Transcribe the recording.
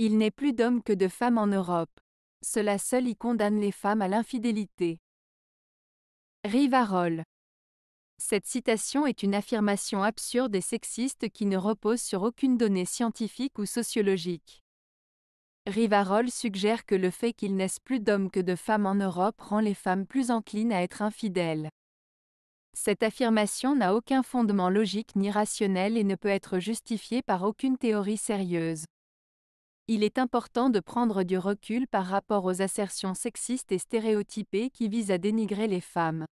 Il n'est plus d'hommes que de femmes en Europe. Cela seul y condamne les femmes à l'infidélité. Rivarol. Cette citation est une affirmation absurde et sexiste qui ne repose sur aucune donnée scientifique ou sociologique. Rivarol suggère que le fait qu'il naisse plus d'hommes que de femmes en Europe rend les femmes plus enclines à être infidèles. Cette affirmation n'a aucun fondement logique ni rationnel et ne peut être justifiée par aucune théorie sérieuse il est important de prendre du recul par rapport aux assertions sexistes et stéréotypées qui visent à dénigrer les femmes.